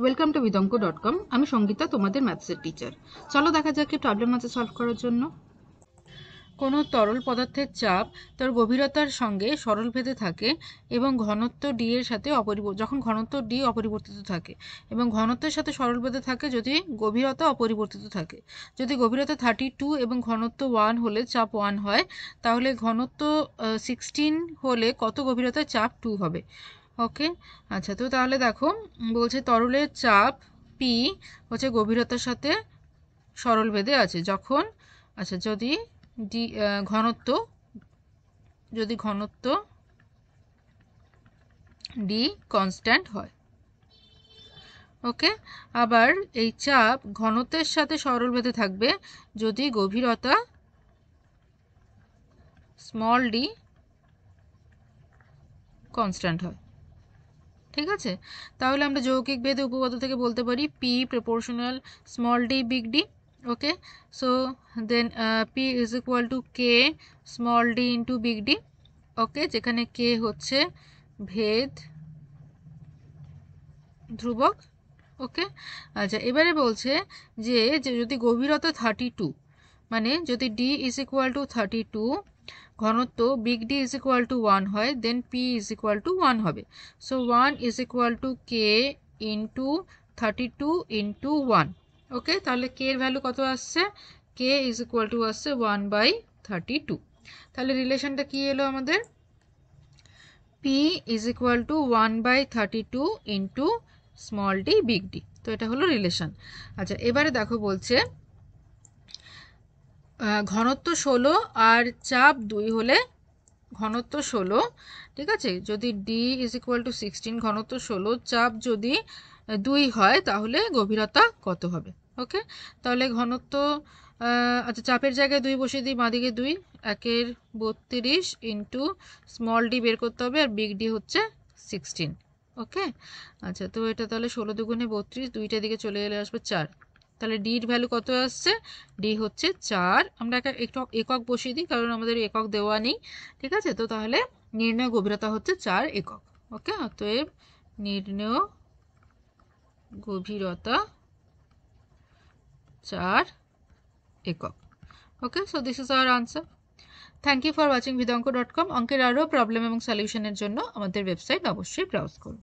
welcome to Bidanka dot com আমি সঙ্গীতা তোমাদের ম্যাথসের teacher চলো দেখা যাক প্রবলেম আছে সলভ করার জন্য কোনো তরল পদার্থের চাপ তার গভীরতার সঙ্গে সরল ভেদে থাকে এবং ঘনত্ব ডি এর সাথে অপরিব যখন ঘনত্ব ডি অপরিবর্তিত থাকে এবং ঘনত্বের সাথে সরল ভেদে থাকে যদি গভীরতা অপরিবর্তিত থাকে যদি গভীরতা থার্টি টু এবং ঘনত্ব ওয়ান হলে চাপ ওয়ান হয় তাহলে ঘনত্ব সিক্সটিন হলে কত গভীরতার চাপ টু হবে ওকে আচ্ছা তো তাহলে দেখো বলছে তরলের চাপ পি হচ্ছে গভীরতার সাথে সরল বেদে আছে যখন আচ্ছা যদি ডি ঘনত্ব যদি ঘনত্ব ডি কনস্ট্যান্ট হয় ওকে আবার এই চাপ ঘনত্বের সাথে সরল বেদে থাকবে যদি গভীরতা স্মল ডি কনস্ট্যান্ট হয় ঠিক আছে তাহলে আমরা যৌগিক ভেদে উপপাদ্য থেকে বলতে পারি P proportional small D big D okay so then P is equal to K small D into big D okay যেখানে কে হচ্ছে ভেদ ধ্রুবক ওকে আচ্ছা এবারে বলছে যে যদি গভীরতা থার্টি টু মানে যদি D is equal to thirty two ঘনত্ব big D is equal to one হয় then P is equal to one হবে so one is equal to K into thirty two into one okay তাহলে K এর value কত আসছে K is equal to আসছে one by thirty two তাহলে রিলেশনটা কী এলো আমাদের P is equal to one by thirty two into small D big D তো এটা হলো রিলেশন আচ্ছা এবারে দেখো বলছে ঘনত্ব ষোলো আর চাপ দুই হলে ঘনত্ব ষোলো ঠিক আছে যদি D is equal to sixteen ঘনত্ব ষোলো চাপ যদি দুই হয় তাহলে গভীরতা কত হবে ওকে তাহলে ঘনত্ব আচ্ছা চাপের জায়গায় দুই বসিয়ে দিই বাঁদিকে দুই একের বত্রিশ ইন্টু স্মল ডি বের করতে হবে আর বিগ ডি হচ্ছে সিক্সটিন ওকে আচ্ছা তো এটা তাহলে ষোলো দুগুণে বত্রিশ দুইটা দিকে চলে এলে আসবে চার তাহলে ডির ভ্যালু কত আসছে ডি হচ্ছে চার আমরা একটা একক একক বসিয়ে দিই কারণ আমাদের একক দেওয়া নেই ঠিক আছে তো তাহলে নির্ণয় গভীরতা হচ্ছে চার একক ওকে অতএব নির্ণয় গভীরতা চার একক okay so this is our answer thank you for watching Bidanka dot com অঙ্কের আরও প্রবলেম এবং সলিউশনের জন্য আমাদের ওয়েবসাইট অবশ্যই ব্রাউজ করুন